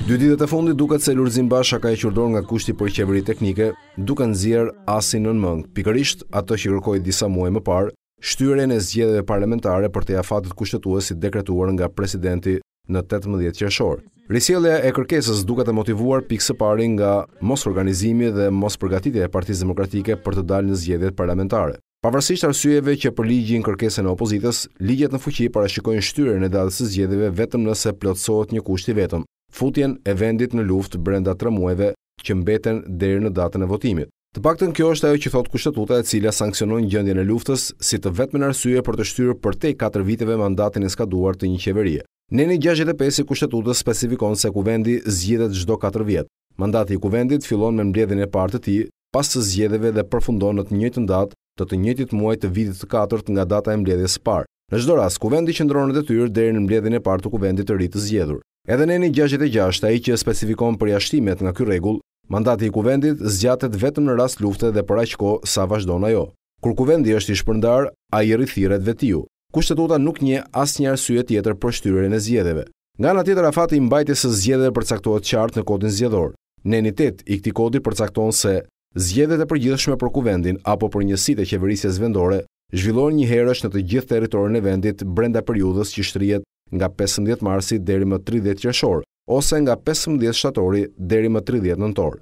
Dy ditët e fundit duket se Lurzin Basha ka e qërdor nga kushti për qeveri teknike, duke nëzirë asin në nëmëng, pikërisht ato që kërkoj disa muaj më parë, shtyre në zgjedeve parlamentare për të jafatit si dekretuar nga presidenti në 18 qërëshor. Risjelja e kërkesës duket e motivuar pikë së pari nga mos organizimi dhe mos përgatitje e Partisë demokratike për të dalë në zgjedeve parlamentare. Pavarësisht arsyeve që për ligjin kërkesën e opozitës, ligjet në fuqi parashikojnë shtyre në datës së zgjedhjeve vetëm nëse plotësohet një kusht i vetëm futjen e vendit në luftë brenda 3 muajve që mbeten deri në datën e votimit. Të paktën kjo është ajo që thot kushtetuta e cila sanksionon gjendjen e luftës si të vetmen arsye për të shtyrë përtej 4 viteve mandatin e skaduar të një qeverie. Neni 65 i kushtetutës specifikon se kuvendi zgjidhet çdo 4 vjet. Mandati i kuvendit fillon me mbledhjen e parë të tij pas të zgjedhjeve dhe përfundon në të njëjtën datë të të njëjtit muaj të vitit të katërt nga data e mbledhjes së parë. Në çdo rast, kuvendi qëndron në detyrë deri në mbledhjen e parë të kuvendit të ri të zgjedhur. Edhe në neni 66, ai që specifikon përjashtimet nga ky rregull, mandati i kuvendit zgjatet vetëm në rast lufte dhe për aq sa vazhdon ajo. Kur kuvendi është i shpërndar, ai rithirret vetiu. Kushtetuta nuk një asnjë arsye tjetër për shtyrjen e zgjedhjeve. Nga ana tjetër, afati i mbajtjes së zgjedhjeve përcaktohet qartë në kodin zgjedhor. Neni 8 i këtij kodi përcakton se zgjedhjet e përgjithshme për kuvendin apo për njësitë e qeverisjes vendore zhvillohen një herësh në të gjithë territorin e vendit brenda periudhës që shtrihet nga 15 marsi deri më 30 qershor ose nga 15 shtatori deri më 30 nëntor.